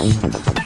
ハハハハ。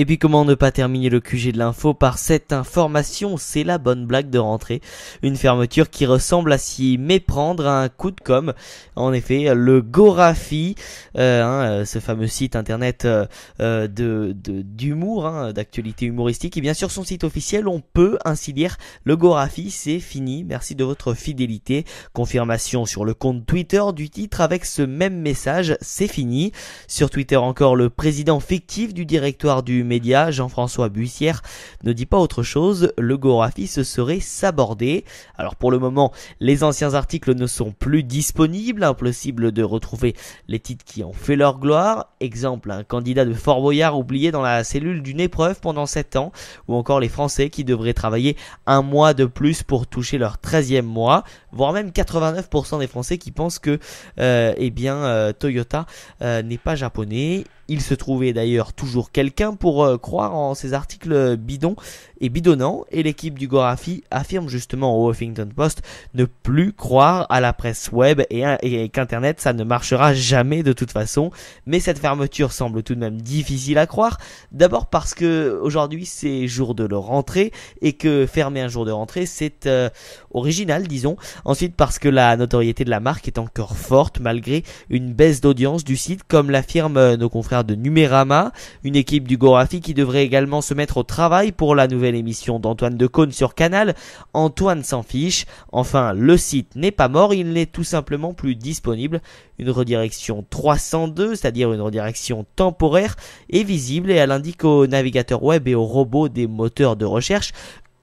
Et puis comment ne pas terminer le QG de l'info par cette information, c'est la bonne blague de rentrée. Une fermeture qui ressemble à s'y méprendre à un coup de com. En effet, le Gorafi, euh, hein, euh, ce fameux site internet euh, de d'humour, hein, d'actualité humoristique, et bien sur son site officiel, on peut ainsi dire le Gorafi, c'est fini. Merci de votre fidélité. Confirmation sur le compte Twitter du titre avec ce même message, c'est fini. Sur Twitter encore, le président fictif du directoire du médias, Jean-François Buissière ne dit pas autre chose, le Gorafi se serait sabordé. Alors pour le moment, les anciens articles ne sont plus disponibles, impossible de retrouver les titres qui ont fait leur gloire. Exemple, un candidat de Fort Boyard oublié dans la cellule d'une épreuve pendant 7 ans, ou encore les Français qui devraient travailler un mois de plus pour toucher leur 13e mois, voire même 89% des Français qui pensent que euh, eh bien euh, Toyota euh, n'est pas japonais. Il se trouvait d'ailleurs toujours quelqu'un pour euh, croire en ces articles bidons et bidonnants, et l'équipe du Gorafi affirme justement au Huffington Post ne plus croire à la presse web et, qu'Internet ça ne marchera jamais de toute façon. Mais cette fermeture semble tout de même difficile à croire, d'abord parce que aujourd'hui c'est jour de leur rentrée et que fermer un jour de rentrée c'est euh, original disons. Ensuite parce que la notoriété de la marque est encore forte malgré une baisse d'audience du site comme l'affirment euh, nos confrères de Numérama, une équipe du Gorafi qui devrait également se mettre au travail pour la nouvelle émission d'Antoine Decaune sur Canal. Antoine s'en fiche. Enfin, le site n'est pas mort, il n'est tout simplement plus disponible. Une redirection 302, c'est-à-dire une redirection temporaire, est visible et elle indique aux navigateurs web et aux robots des moteurs de recherche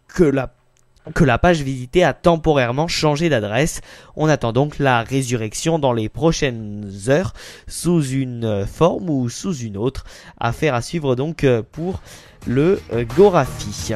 que la que la page visitée a temporairement changé d'adresse. On attend donc la résurrection dans les prochaines heures sous une forme ou sous une autre. Affaire à suivre donc euh, pour le euh, Gorafi.